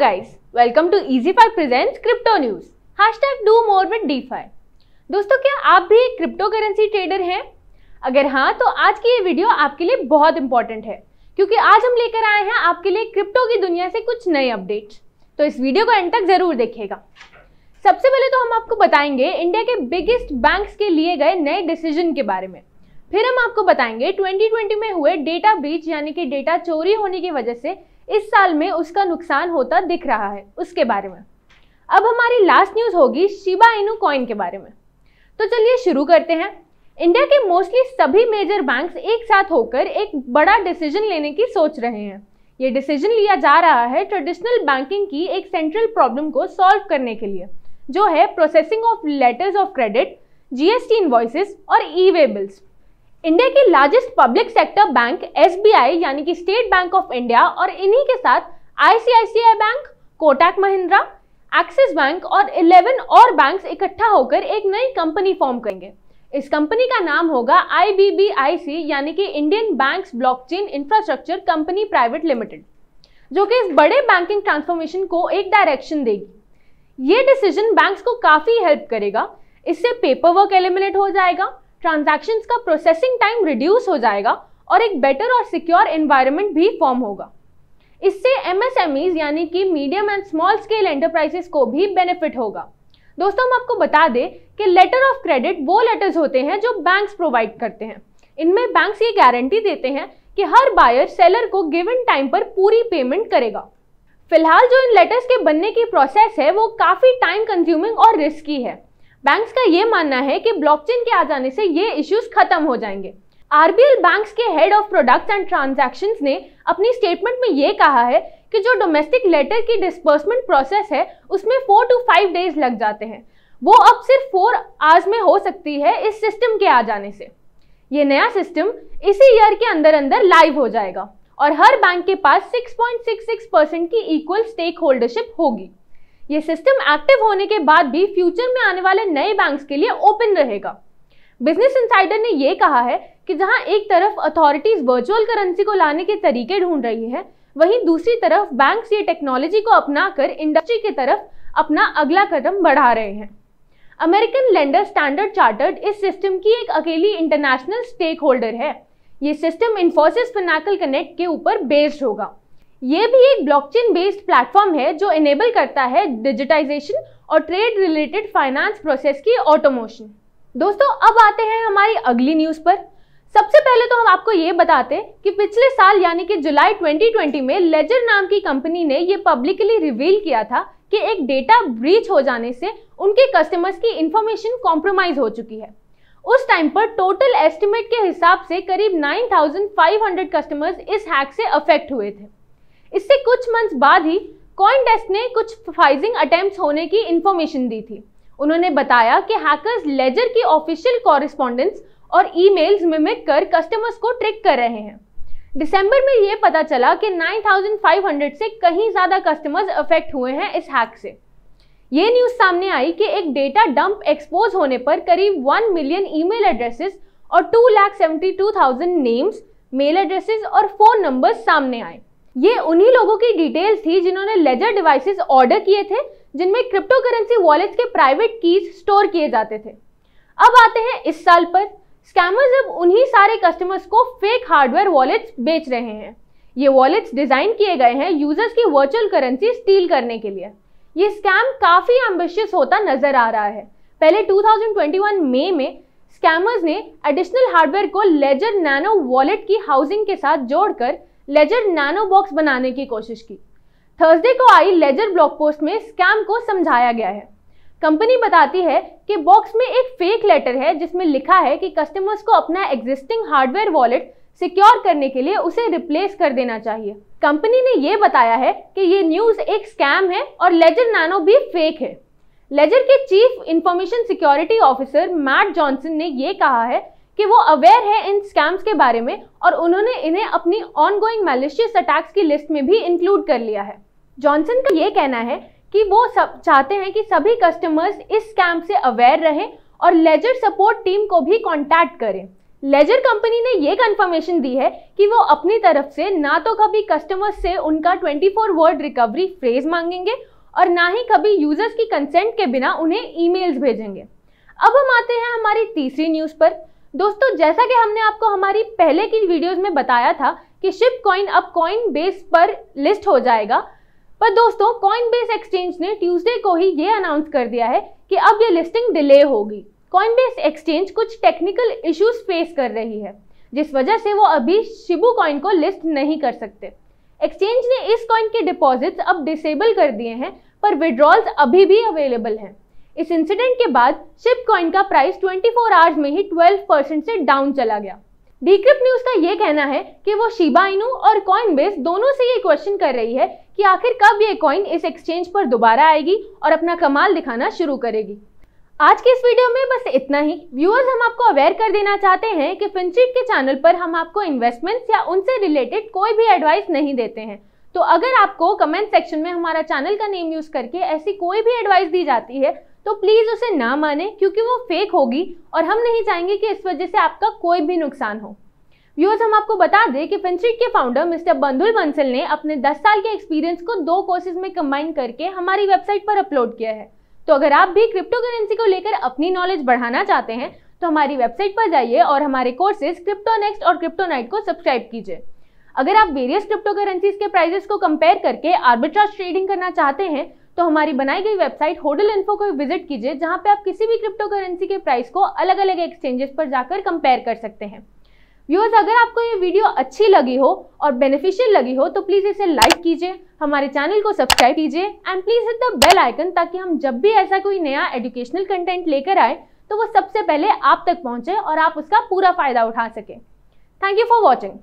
guys welcome to easy EasyFi presents crypto news hashtag do more with DeFi दोस्तों क्या आप भी एक क्रिप्टो करेंसी ट्रेडर हैं अगर हाँ तो आज की ये वीडियो आपके लिए बहुत इंपॉर्टेंट है क्योंकि आज हम लेकर आए हैं आपके लिए क्रिप्टो की दुनिया से कुछ नए अपडेट्स तो इस वीडियो को एंड तक जरूर देखिएगा सबसे पहले तो हम आपको बताएंगे इंडिया के बिगेस्ट बैंक के लिए गए नए डिसीजन के बारे में फिर हम आपको बताएंगे 2020 में हुए डेटा ब्रीच यानी कि डेटा चोरी होने की वजह से इस साल में उसका नुकसान होता दिख रहा है उसके बारे में अब हमारी लास्ट न्यूज़ होगी शिबा इनू कॉइन के बारे में तो चलिए शुरू करते हैं इंडिया के मोस्टली सभी मेजर बैंक्स एक साथ होकर एक बड़ा डिसीजन लेने की सोच रहे हैं ये डिसीजन लिया जा रहा है ट्रेडिशनल बैंकिंग की एक सेंट्रल प्रॉब्लम को सॉल्व करने के लिए जो है processing of letters of credit GST invoices और ई वे बिल्स इंडिया की लार्जेस्ट पब्लिक सेक्टर बैंक एस यानी कि स्टेट बैंक ऑफ इंडिया और इन्हीं के साथ ICICI bank Kotak Mahindra Axis bank और 11 और बैंक्स इकट्ठा होकर एक नई कंपनी फॉर्म करेंगे इस कंपनी का नाम होगा आई यानी कि Indian banks blockchain infrastructure company private limited जो कि इस बड़े बैंकिंग ट्रांसफॉर्मेशन को एक डायरेक्शन देगी ये डिसीजन बैंक्स को काफ़ी हेल्प करेगा इससे पेपर वर्क एलिमिनेट हो जाएगा ट्रांजैक्शंस का प्रोसेसिंग टाइम रिड्यूस हो जाएगा और एक बेटर और सिक्योर एनवायरनमेंट भी फॉर्म होगा इससे एमएसएमईज यानी कि medium and small scale enterprises को भी बेनिफिट होगा दोस्तों हम आपको बता दें कि लेटर ऑफ क्रेडिट वो लेटर्स होते हैं जो बैंक्स प्रोवाइड करते हैं इनमें बैंक्स ये गारंटी देते हैं कि हर बायर सेलर को गिवन टाइम पर पूरी पेमेंट करेगा फिलहाल जो इन लेटर्स के बनने की प्रोसेस है वो काफ़ी टाइम कंज्यूमिंग और रिस्की है बैंक्स का ये मानना है कि ब्लॉकचेन के आ जाने से ये इश्यूज खत्म हो जाएंगे आरबीएल बैंक्स के head of products and transactions ने अपनी स्टेटमेंट में ये कहा है कि जो डोमेस्टिक लेटर की डिस्पर्समेंट प्रोसेस है उसमें फोर टू फाइव डेज लग जाते हैं वो अब सिर्फ फोर आवर्स में हो सकती है इस सिस्टम के आ जाने से ये नया सिस्टम इसी ईयर के अंदर अंदर लाइव हो जाएगा और हर बैंक के पास 6.66 परसेंट की इक्वल स्टेक होल्डरशिप होगी ये सिस्टम एक्टिव होने के बाद भी फ्यूचर में आने वाले नए बैंक्स के लिए ओपन रहेगा बिजनेस इंसाइडर ने यह कहा है कि जहां एक तरफ अथॉरिटीज वर्चुअल करेंसी को लाने के तरीके ढूंढ रही है वहीं दूसरी तरफ बैंक ये टेक्नोलॉजी को अपनाकर इंडस्ट्री की तरफ अपना अगला कदम बढ़ा रहे हैं अमेरिकन लेंडर स्टैंडर्ड चार्टर्ड इस सिस्टम की एक अकेली इंटरनेशनल स्टेक होल्डर है ये सिस्टम इन्फोसिस पिनाकल कनेक्ट के ऊपर बेस्ड होगा ये भी एक ब्लॉकचेन बेस्ड प्लेटफॉर्म है जो इनेबल करता है डिजिटाइजेशन और ट्रेड रिलेटेड फाइनेंस प्रोसेस की ऑटोमोशन दोस्तों अब आते हैं हमारी अगली न्यूज़ पर सबसे पहले तो हम आपको ये बताते हैं कि पिछले साल यानी कि जुलाई 2020 में लेजर नाम की कंपनी ने ये पब्लिकली रिवील किया था कि एक डेटा ब्रीच हो जाने से उनके कस्टमर्स की इंफॉर्मेशन कॉम्प्रोमाइज हो चुकी है उस टाइम पर टोटल एस्टिमेट के हिसाब से करीब 9,500 कस्टमर्स इस हैक से अफेक्ट हुए थे इससे कुछ मंथ्स बाद ही कॉइन डेस्क ने कुछ फाइजिंग अटेम्प्ट होने की इंफॉर्मेशन दी थी उन्होंने बताया कि हैकर्स लेजर की ऑफिशियल कॉरेस्पॉन्डेंस और ईमेल्स मिमिक कर कस्टमर्स को ट्रिक कर रहे हैं दिसंबर में ये पता चला कि 9,500 से कहीं ज़्यादा कस्टमर्स अफेक्ट हुए हैं इस हैक से ये न्यूज़ सामने आई कि एक डेटा डंप एक्सपोज होने पर करीब 1 मिलियन ईमेल एड्रेसेस और 2,72,000 नेम्स मेल एड्रेसेस और फ़ोन नंबर्स सामने आए ये उन्हीं लोगों की डिटेल थी जिन्होंने लेजर डिवाइसेस ऑर्डर किए थे जिनमें क्रिप्टो करेंसी वॉलेट्स के प्राइवेट कीज स्टोर किए जाते थे अब आते हैं इस साल पर स्कैमर्स अब उन्हीं सारे कस्टमर्स को फेक हार्डवेयर वॉलेट्स बेच रहे हैं ये वॉलेट्स डिज़ाइन किए गए हैं यूजर्स की वर्चुअल करेंसी स्टील करने के लिए ये स्कैम काफ़ी एम्बिशियस होता नज़र आ रहा है पहले 2021 मई में स्कैमर्स ने एडिशनल हार्डवेयर को लेजर नैनो वॉलेट की हाउसिंग के साथ जोड़कर लेजर नैनो बॉक्स बनाने की कोशिश की थर्सडे को आई लेजर ब्लॉग पोस्ट में स्कैम को समझाया गया है कंपनी बताती है कि बॉक्स में एक फेक लेटर है जिसमें लिखा है कि कस्टमर्स को अपना एग्जिस्टिंग हार्डवेयर वॉलेट सिक्योर करने के लिए उसे रिप्लेस कर देना चाहिए कंपनी ने यह बताया है कि ये न्यूज़ एक स्कैम है और लेजर नैनो भी फेक है लेजर के chief information security officer Matt Johnson ने यह कहा है कि वो अवेयर है इन स्कैम्स के बारे में और उन्होंने इन्हें अपनी ऑनगोइंग मैलिशियस अटैक्स की लिस्ट में भी इंक्लूड कर लिया है जॉनसन का ये कहना है कि वो सब चाहते हैं कि सभी कस्टमर्स इस स्कैम से अवेयर रहें और लेजर सपोर्ट टीम को भी कॉन्टैक्ट करें लेजर कंपनी ने यह कंफर्मेशन दी है कि वो अपनी तरफ से ना तो कभी कस्टमर्स से उनका 24 फोर वर्ड रिकवरी फ्रेज मांगेंगे और ना ही कभी यूजर्स की कंसेंट के बिना उन्हें ईमेल्स भेजेंगे अब हम आते हैं हमारी तीसरी न्यूज़ पर दोस्तों जैसा कि हमने आपको हमारी पहले की वीडियोस में बताया था कि शिप कॉइन अब कॉइन बेस पर लिस्ट हो जाएगा पर दोस्तों कॉइन बेस एक्सचेंज ने ट्यूसडे को ही ये अनाउंस कर दिया है कि अब ये लिस्टिंग डिले होगी कॉइन बेस एक्सचेंज कुछ टेक्निकल इश्यूज फेस कर रही है जिस वजह से वो अभी शिबू कॉइन को लिस्ट नहीं कर सकते एक्सचेंज ने इस कॉइन के डिपॉजिट्स अब डिसेबल कर दिए हैं पर विड्रॉल्स अभी भी अवेलेबल हैं इस इंसिडेंट के बाद शिप कॉइन का प्राइस 24 फोर आवर्स में ही 12 परसेंट से डाउन चला गया डीक्रिप्ट न्यूज का ये कहना है कि वो शिबा इनू और कॉइन बेस दोनों से ये क्वेश्चन कर रही है कि आखिर कब ये कॉइन इस एक्सचेंज पर दोबारा आएगी और अपना कमाल दिखाना शुरू करेगी आज के इस वीडियो में बस इतना ही व्यूअर्स हम आपको अवेयर कर देना चाहते हैं कि फिनचिट के चैनल पर हम आपको इन्वेस्टमेंट्स या उनसे रिलेटेड कोई भी एडवाइस नहीं देते हैं तो अगर आपको कमेंट सेक्शन में हमारा चैनल का नेम यूज करके ऐसी कोई भी एडवाइस दी जाती है तो प्लीज उसे ना माने क्योंकि वो फेक होगी और हम नहीं चाहेंगे कि इस वजह से आपका कोई भी नुकसान हो व्यूअर्स हम आपको बता दें कि फिनस्ट्रीट के फाउंडर मिस्टर बंधुल बंसल ने अपने 10 साल के एक्सपीरियंस को दो कोर्सेज में कंबाइन करके हमारी वेबसाइट पर अपलोड किया है तो अगर आप भी क्रिप्टो करेंसी को लेकर अपनी नॉलेज बढ़ाना चाहते हैं तो हमारी वेबसाइट पर जाइए और हमारे कोर्सेज क्रिप्टो नेक्स्ट और क्रिप्टो नाइट को सब्सक्राइब कीजिए अगर आप वेरियस क्रिप्टो करेंसीज के प्राइजेस को कंपेयर करके आर्बिट्राज ट्रेडिंग करना चाहते हैं तो हमारी बनाई गई वेबसाइट होडल इन्फो को विजिट कीजिए जहां पे आप किसी भी क्रिप्टो करेंसी के प्राइस को अलग अलग एक्सचेंजेस पर जाकर कंपेयर कर सकते हैं व्यूअर्स अगर आपको ये वीडियो अच्छी लगी हो और बेनिफिशियल लगी हो तो प्लीज़ इसे लाइक कीजिए हमारे चैनल को सब्सक्राइब कीजिए and please hit the bell icon ताकि हम जब भी ऐसा कोई नया एजुकेशनल कंटेंट लेकर आए तो वो सबसे पहले आप तक पहुंचे और आप उसका पूरा फ़ायदा उठा सकें थैंक यू फॉर वॉचिंग